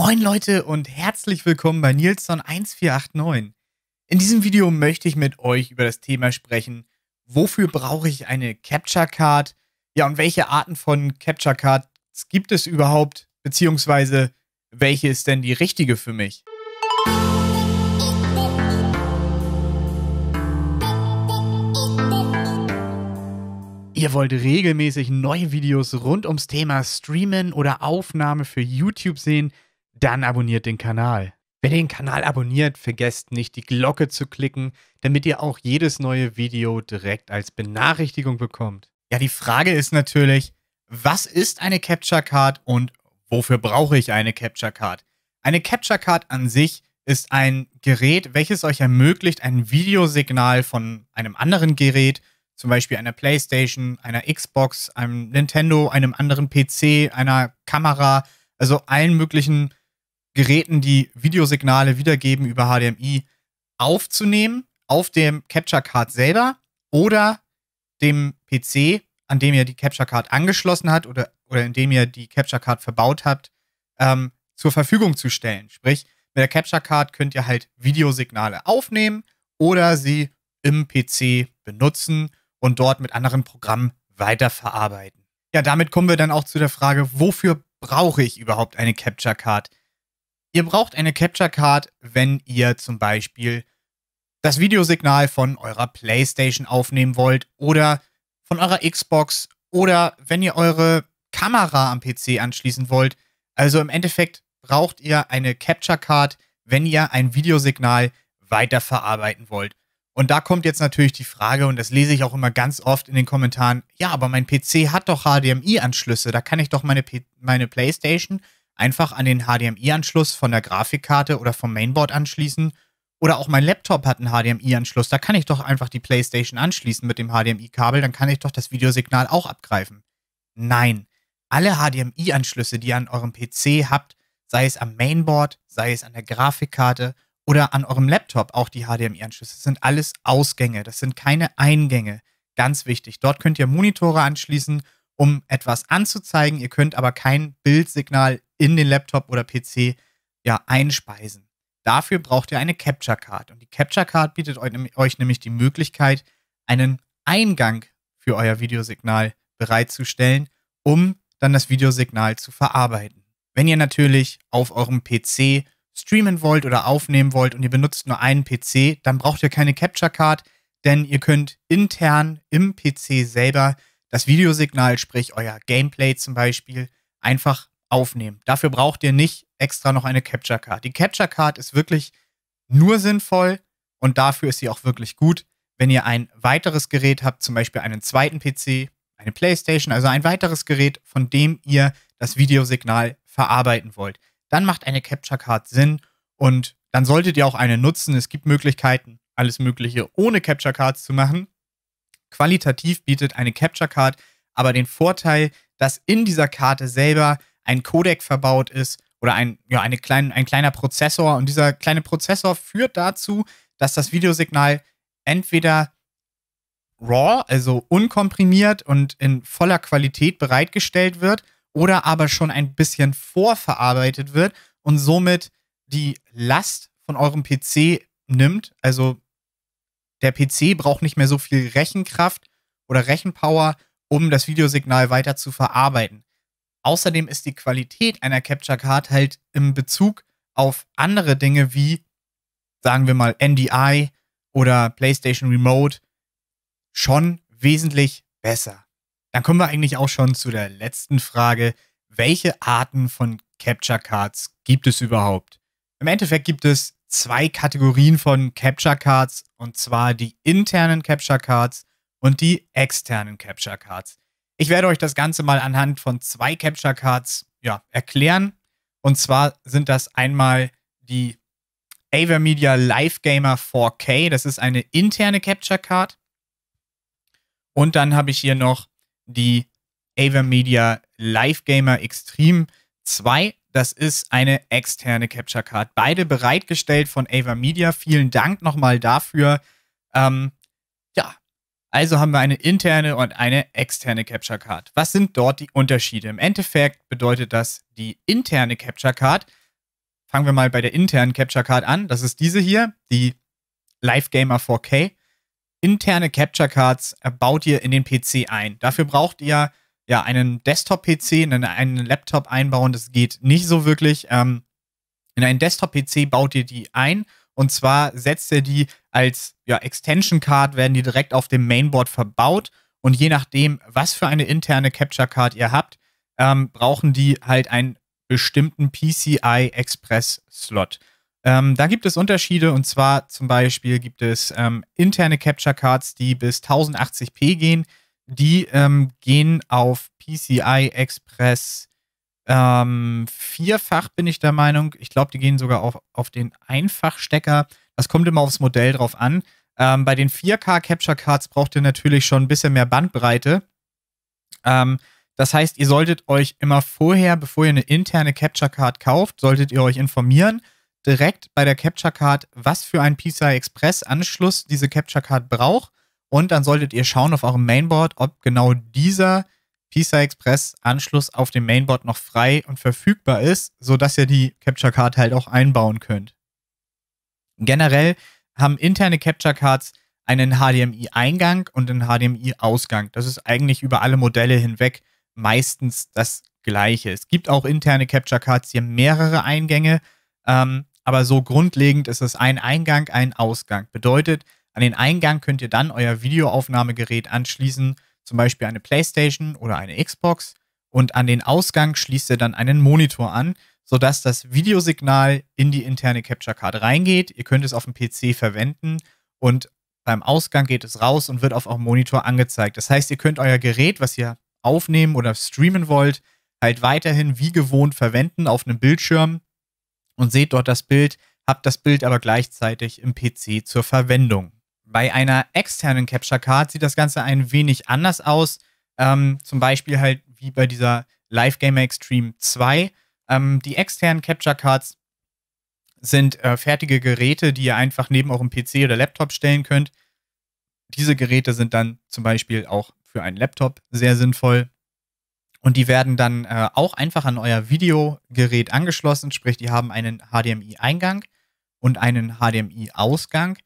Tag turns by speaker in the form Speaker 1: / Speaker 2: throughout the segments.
Speaker 1: Moin Leute und herzlich willkommen bei Nilsson1489. In diesem Video möchte ich mit euch über das Thema sprechen, wofür brauche ich eine Capture Card? Ja, und welche Arten von Capture Cards gibt es überhaupt? Beziehungsweise, welche ist denn die richtige für mich? Ihr wollt regelmäßig neue Videos rund ums Thema Streamen oder Aufnahme für YouTube sehen? dann abonniert den Kanal. Wer den Kanal abonniert, vergesst nicht, die Glocke zu klicken, damit ihr auch jedes neue Video direkt als Benachrichtigung bekommt. Ja, die Frage ist natürlich, was ist eine Capture Card und wofür brauche ich eine Capture Card? Eine Capture Card an sich ist ein Gerät, welches euch ermöglicht, ein Videosignal von einem anderen Gerät, zum Beispiel einer Playstation, einer Xbox, einem Nintendo, einem anderen PC, einer Kamera, also allen möglichen Geräten, die Videosignale wiedergeben über HDMI, aufzunehmen auf dem Capture Card selber oder dem PC, an dem ihr die Capture Card angeschlossen habt oder, oder in dem ihr die Capture Card verbaut habt, ähm, zur Verfügung zu stellen. Sprich, mit der Capture Card könnt ihr halt Videosignale aufnehmen oder sie im PC benutzen und dort mit anderen Programmen weiterverarbeiten. Ja, damit kommen wir dann auch zu der Frage, wofür brauche ich überhaupt eine Capture Card? Ihr braucht eine Capture Card, wenn ihr zum Beispiel das Videosignal von eurer PlayStation aufnehmen wollt oder von eurer Xbox oder wenn ihr eure Kamera am PC anschließen wollt. Also im Endeffekt braucht ihr eine Capture Card, wenn ihr ein Videosignal weiterverarbeiten wollt. Und da kommt jetzt natürlich die Frage, und das lese ich auch immer ganz oft in den Kommentaren, ja, aber mein PC hat doch HDMI-Anschlüsse, da kann ich doch meine, P meine PlayStation einfach an den HDMI-Anschluss von der Grafikkarte oder vom Mainboard anschließen. Oder auch mein Laptop hat einen HDMI-Anschluss. Da kann ich doch einfach die PlayStation anschließen mit dem HDMI-Kabel. Dann kann ich doch das Videosignal auch abgreifen. Nein, alle HDMI-Anschlüsse, die ihr an eurem PC habt, sei es am Mainboard, sei es an der Grafikkarte oder an eurem Laptop, auch die HDMI-Anschlüsse, sind alles Ausgänge. Das sind keine Eingänge. Ganz wichtig. Dort könnt ihr Monitore anschließen um etwas anzuzeigen. Ihr könnt aber kein Bildsignal in den Laptop oder PC ja, einspeisen. Dafür braucht ihr eine Capture Card. Und die Capture Card bietet euch nämlich die Möglichkeit, einen Eingang für euer Videosignal bereitzustellen, um dann das Videosignal zu verarbeiten. Wenn ihr natürlich auf eurem PC streamen wollt oder aufnehmen wollt und ihr benutzt nur einen PC, dann braucht ihr keine Capture Card, denn ihr könnt intern im PC selber das Videosignal, sprich euer Gameplay zum Beispiel, einfach aufnehmen. Dafür braucht ihr nicht extra noch eine Capture Card. Die Capture Card ist wirklich nur sinnvoll und dafür ist sie auch wirklich gut, wenn ihr ein weiteres Gerät habt, zum Beispiel einen zweiten PC, eine Playstation, also ein weiteres Gerät, von dem ihr das Videosignal verarbeiten wollt. Dann macht eine Capture Card Sinn und dann solltet ihr auch eine nutzen. Es gibt Möglichkeiten, alles Mögliche ohne Capture Cards zu machen. Qualitativ bietet eine Capture Card aber den Vorteil, dass in dieser Karte selber ein Codec verbaut ist oder ein, ja, eine klein, ein kleiner Prozessor. Und dieser kleine Prozessor führt dazu, dass das Videosignal entweder raw, also unkomprimiert und in voller Qualität bereitgestellt wird, oder aber schon ein bisschen vorverarbeitet wird und somit die Last von eurem PC nimmt, also der PC braucht nicht mehr so viel Rechenkraft oder Rechenpower, um das Videosignal weiter zu verarbeiten. Außerdem ist die Qualität einer Capture Card halt im Bezug auf andere Dinge wie, sagen wir mal, NDI oder PlayStation Remote schon wesentlich besser. Dann kommen wir eigentlich auch schon zu der letzten Frage. Welche Arten von Capture Cards gibt es überhaupt? Im Endeffekt gibt es zwei Kategorien von Capture Cards und zwar die internen Capture Cards und die externen Capture Cards. Ich werde euch das Ganze mal anhand von zwei Capture Cards ja, erklären. Und zwar sind das einmal die AverMedia Live Gamer 4K. Das ist eine interne Capture Card. Und dann habe ich hier noch die AverMedia Live Gamer Extreme. 2. Das ist eine externe Capture Card. Beide bereitgestellt von Ava Media. Vielen Dank nochmal dafür. Ähm, ja, also haben wir eine interne und eine externe Capture Card. Was sind dort die Unterschiede? Im Endeffekt bedeutet das die interne Capture Card. Fangen wir mal bei der internen Capture Card an. Das ist diese hier, die Live Gamer 4K. Interne Capture Cards baut ihr in den PC ein. Dafür braucht ihr ja, einen Desktop-PC, einen, einen Laptop einbauen, das geht nicht so wirklich. Ähm, in einen Desktop-PC baut ihr die ein und zwar setzt ihr die als ja, Extension Card, werden die direkt auf dem Mainboard verbaut. Und je nachdem, was für eine interne Capture Card ihr habt, ähm, brauchen die halt einen bestimmten PCI Express Slot. Ähm, da gibt es Unterschiede und zwar zum Beispiel gibt es ähm, interne Capture Cards, die bis 1080p gehen die ähm, gehen auf PCI Express ähm, vierfach, bin ich der Meinung. Ich glaube, die gehen sogar auf, auf den Einfachstecker. Das kommt immer aufs Modell drauf an. Ähm, bei den 4K Capture Cards braucht ihr natürlich schon ein bisschen mehr Bandbreite. Ähm, das heißt, ihr solltet euch immer vorher, bevor ihr eine interne Capture Card kauft, solltet ihr euch informieren, direkt bei der Capture Card, was für einen PCI Express Anschluss diese Capture Card braucht und dann solltet ihr schauen auf eurem Mainboard, ob genau dieser PISA Express Anschluss auf dem Mainboard noch frei und verfügbar ist, sodass ihr die Capture Card halt auch einbauen könnt. Generell haben interne Capture Cards einen HDMI-Eingang und einen HDMI-Ausgang. Das ist eigentlich über alle Modelle hinweg meistens das gleiche. Es gibt auch interne Capture Cards, die haben mehrere Eingänge, ähm, aber so grundlegend ist es ein Eingang, ein Ausgang. Bedeutet, an den Eingang könnt ihr dann euer Videoaufnahmegerät anschließen, zum Beispiel eine Playstation oder eine Xbox. Und an den Ausgang schließt ihr dann einen Monitor an, sodass das Videosignal in die interne Capture Card reingeht. Ihr könnt es auf dem PC verwenden und beim Ausgang geht es raus und wird auf eurem Monitor angezeigt. Das heißt, ihr könnt euer Gerät, was ihr aufnehmen oder streamen wollt, halt weiterhin wie gewohnt verwenden auf einem Bildschirm und seht dort das Bild, habt das Bild aber gleichzeitig im PC zur Verwendung. Bei einer externen Capture Card sieht das Ganze ein wenig anders aus. Ähm, zum Beispiel halt wie bei dieser Live Gamer Extreme 2. Ähm, die externen Capture Cards sind äh, fertige Geräte, die ihr einfach neben eurem PC oder Laptop stellen könnt. Diese Geräte sind dann zum Beispiel auch für einen Laptop sehr sinnvoll. Und die werden dann äh, auch einfach an euer Videogerät angeschlossen, sprich, die haben einen HDMI-Eingang und einen HDMI-Ausgang.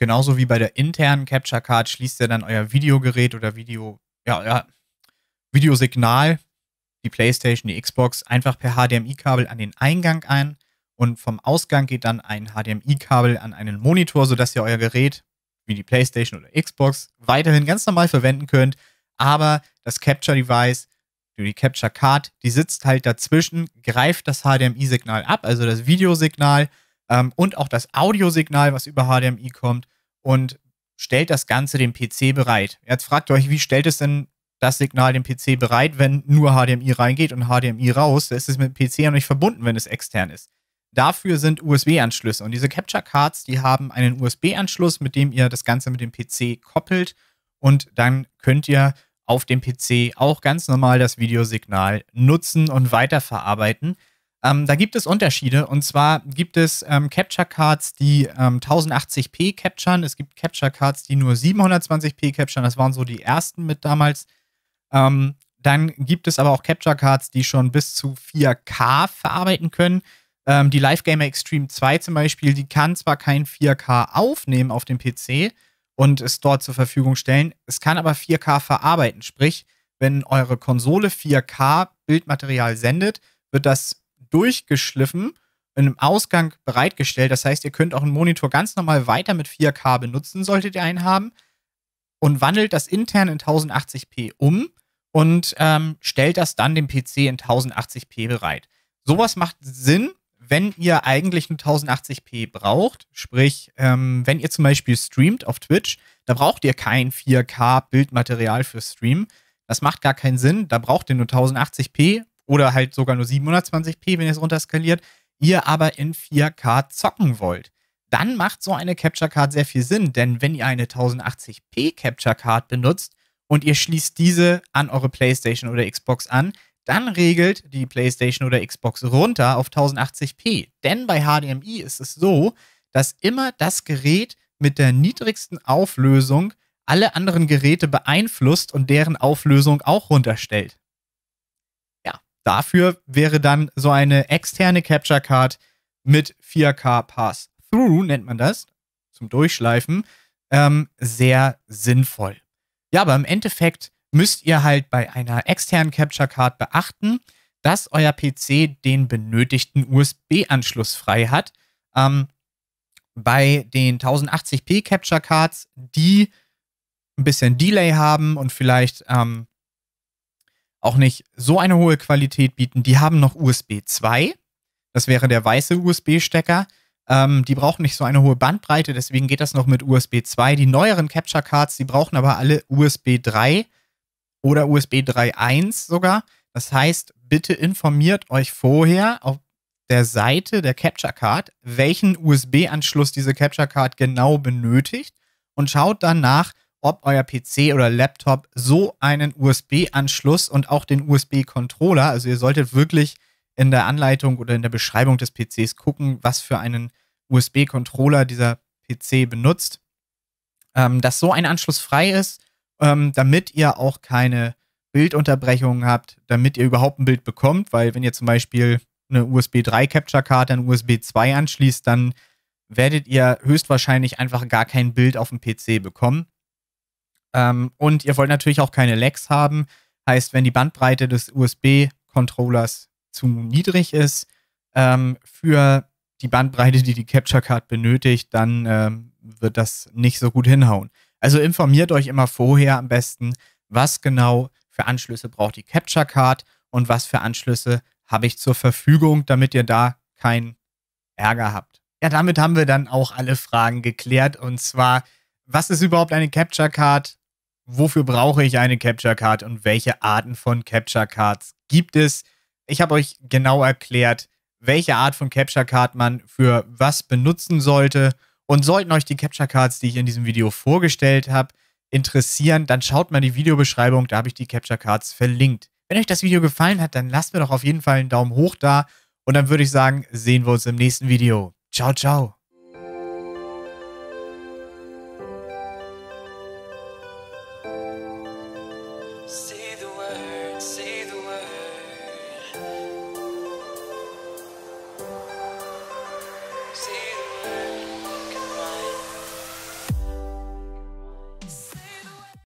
Speaker 1: Genauso wie bei der internen Capture Card schließt ihr dann euer Videogerät oder Video, ja, ja, Videosignal, die PlayStation, die Xbox, einfach per HDMI-Kabel an den Eingang ein und vom Ausgang geht dann ein HDMI-Kabel an einen Monitor, sodass ihr euer Gerät, wie die PlayStation oder Xbox, weiterhin ganz normal verwenden könnt. Aber das Capture Device, die Capture Card, die sitzt halt dazwischen, greift das HDMI-Signal ab, also das Videosignal, ähm, und auch das Audiosignal, was über HDMI kommt und stellt das Ganze dem PC bereit. Jetzt fragt ihr euch, wie stellt es denn das Signal dem PC bereit, wenn nur HDMI reingeht und HDMI raus? Da ist es mit dem PC ja nicht verbunden, wenn es extern ist. Dafür sind USB-Anschlüsse und diese Capture Cards, die haben einen USB-Anschluss, mit dem ihr das Ganze mit dem PC koppelt und dann könnt ihr auf dem PC auch ganz normal das Videosignal nutzen und weiterverarbeiten. Ähm, da gibt es Unterschiede und zwar gibt es ähm, Capture Cards, die ähm, 1080p capturen. Es gibt Capture Cards, die nur 720p capturen. Das waren so die ersten mit damals. Ähm, dann gibt es aber auch Capture Cards, die schon bis zu 4K verarbeiten können. Ähm, die Live Gamer Extreme 2 zum Beispiel, die kann zwar kein 4K aufnehmen auf dem PC und es dort zur Verfügung stellen, es kann aber 4K verarbeiten. Sprich, wenn eure Konsole 4K Bildmaterial sendet, wird das durchgeschliffen in einem Ausgang bereitgestellt. Das heißt, ihr könnt auch einen Monitor ganz normal weiter mit 4K benutzen, solltet ihr einen haben, und wandelt das intern in 1080p um und ähm, stellt das dann dem PC in 1080p bereit. Sowas macht Sinn, wenn ihr eigentlich nur 1080p braucht, sprich, ähm, wenn ihr zum Beispiel streamt auf Twitch, da braucht ihr kein 4K-Bildmaterial für Stream. Das macht gar keinen Sinn. Da braucht ihr nur 1080p oder halt sogar nur 720p, wenn ihr es runterskaliert, ihr aber in 4K zocken wollt, dann macht so eine Capture Card sehr viel Sinn, denn wenn ihr eine 1080p Capture Card benutzt und ihr schließt diese an eure PlayStation oder Xbox an, dann regelt die PlayStation oder Xbox runter auf 1080p. Denn bei HDMI ist es so, dass immer das Gerät mit der niedrigsten Auflösung alle anderen Geräte beeinflusst und deren Auflösung auch runterstellt. Dafür wäre dann so eine externe Capture Card mit 4K Pass-Through, nennt man das, zum Durchschleifen, ähm, sehr sinnvoll. Ja, aber im Endeffekt müsst ihr halt bei einer externen Capture Card beachten, dass euer PC den benötigten USB-Anschluss frei hat. Ähm, bei den 1080p Capture Cards, die ein bisschen Delay haben und vielleicht ähm, auch nicht so eine hohe Qualität bieten. Die haben noch USB 2. Das wäre der weiße USB-Stecker. Ähm, die brauchen nicht so eine hohe Bandbreite, deswegen geht das noch mit USB 2. Die neueren Capture Cards, die brauchen aber alle USB 3 oder USB 3.1 sogar. Das heißt, bitte informiert euch vorher auf der Seite der Capture Card, welchen USB-Anschluss diese Capture Card genau benötigt und schaut dann nach, ob euer PC oder Laptop so einen USB-Anschluss und auch den USB-Controller, also ihr solltet wirklich in der Anleitung oder in der Beschreibung des PCs gucken, was für einen USB-Controller dieser PC benutzt, ähm, dass so ein Anschluss frei ist, ähm, damit ihr auch keine Bildunterbrechungen habt, damit ihr überhaupt ein Bild bekommt, weil wenn ihr zum Beispiel eine USB 3 Capture-Karte an USB 2 anschließt, dann werdet ihr höchstwahrscheinlich einfach gar kein Bild auf dem PC bekommen. Ähm, und ihr wollt natürlich auch keine Lags haben. Heißt, wenn die Bandbreite des USB-Controllers zu niedrig ist ähm, für die Bandbreite, die die Capture Card benötigt, dann ähm, wird das nicht so gut hinhauen. Also informiert euch immer vorher am besten, was genau für Anschlüsse braucht die Capture Card und was für Anschlüsse habe ich zur Verfügung, damit ihr da keinen Ärger habt. Ja, damit haben wir dann auch alle Fragen geklärt und zwar, was ist überhaupt eine Capture Card? wofür brauche ich eine Capture Card und welche Arten von Capture Cards gibt es. Ich habe euch genau erklärt, welche Art von Capture Card man für was benutzen sollte. Und sollten euch die Capture Cards, die ich in diesem Video vorgestellt habe, interessieren, dann schaut mal in die Videobeschreibung, da habe ich die Capture Cards verlinkt. Wenn euch das Video gefallen hat, dann lasst mir doch auf jeden Fall einen Daumen hoch da und dann würde ich sagen, sehen wir uns im nächsten Video. Ciao, ciao.